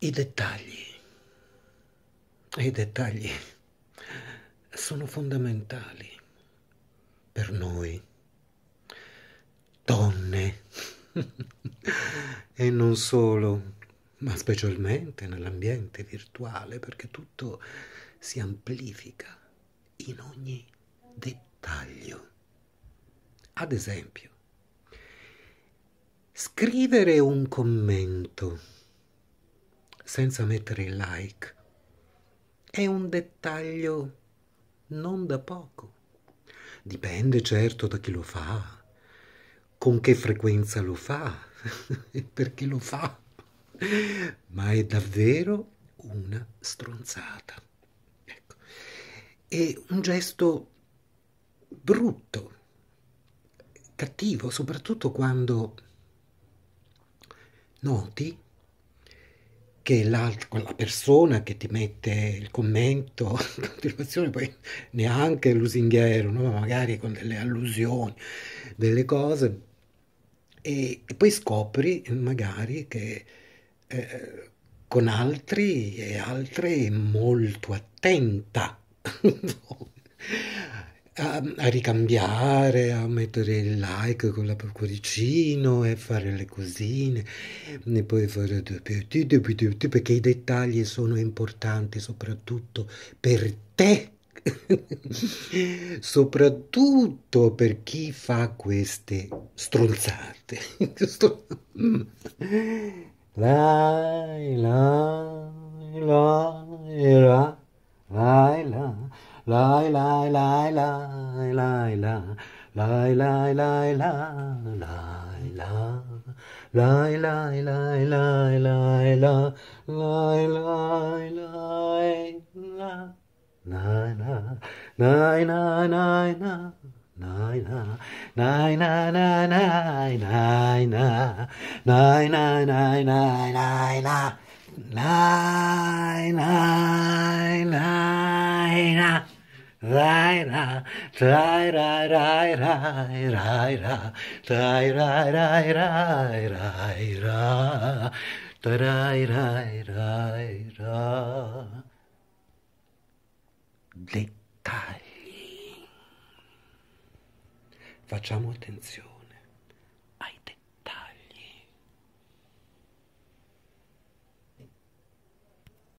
I dettagli. I dettagli sono fondamentali per noi, donne, e non solo, ma specialmente nell'ambiente virtuale, perché tutto si amplifica in ogni dettaglio. Ad esempio, scrivere un commento senza mettere il like. È un dettaglio non da poco. Dipende certo da chi lo fa, con che frequenza lo fa e perché lo fa, ma è davvero una stronzata. Ecco. È un gesto brutto, cattivo, soprattutto quando noti che quella persona che ti mette il commento in continuazione, poi neanche lusinghiero, no? magari con delle allusioni, delle cose, e, e poi scopri magari che eh, con altri e altre è molto attenta a, a ricambiare, a mettere il like con la cuoricino e fare le cosine, e poi fare perché i dettagli sono importanti soprattutto per te soprattutto per chi fa queste stronzate. lai, lai, lai, lai, lai. la rai ra rai ra rai rai rai rai rai ra rai rai dettagli facciamo attenzione